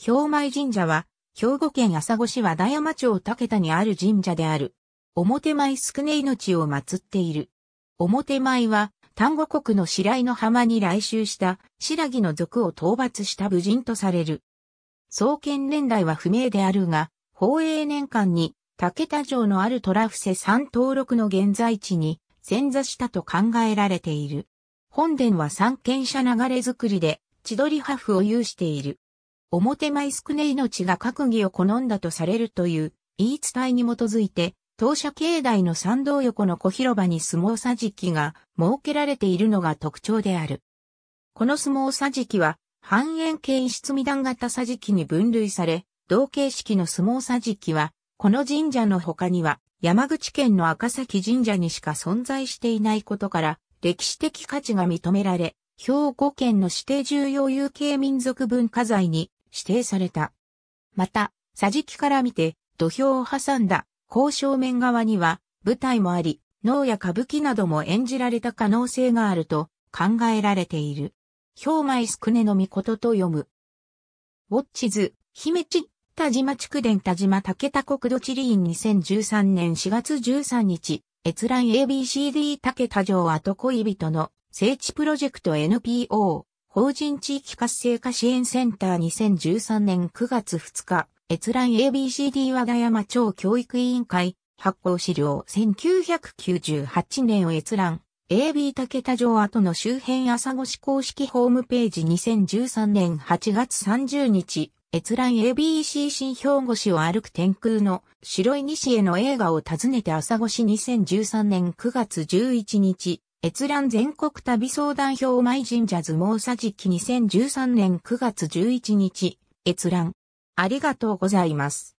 氷米神社は、兵庫県朝来市和田山町竹田にある神社である。表舞宿根命を祀っている。表舞は、丹後国の白井の浜に来襲した白木の族を討伐した武人とされる。創建年代は不明であるが、宝永年間に竹田城のある虎伏山登録の現在地に潜座したと考えられている。本殿は三軒舎流れ作りで、千鳥破風を有している。表前宿の命が閣議を好んだとされるという言い伝えに基づいて、当社境内の参道横の小広場に相撲桟敷が設けられているのが特徴である。この相撲じ敷は、半円形一室二段型桟敷に分類され、同形式の相撲桟敷は、この神社の他には、山口県の赤崎神社にしか存在していないことから、歴史的価値が認められ、兵庫県の指定重要有形民族文化財に指定された。また、桟木から見て土俵を挟んだ交渉面側には舞台もあり、能や歌舞伎なども演じられた可能性があると考えられている。氷米すくねのみことと読む。ウォッチズ、姫地、田島区伝田島武田国土地理院2013年4月13日、閲覧 ABCD 武田城跡恋人の聖地プロジェクト NPO 法人地域活性化支援センター2013年9月2日、閲覧 ABCD 和田山町教育委員会、発行資料1998年を閲覧、AB 竹田城跡の周辺朝越公式ホームページ2013年8月30日、閲覧 ABC 新兵庫市を歩く天空の白い西への映画を訪ねて朝越2013年9月11日、閲覧全国旅相談表舞神社相撲さ時期2013年9月11日、閲覧。ありがとうございます。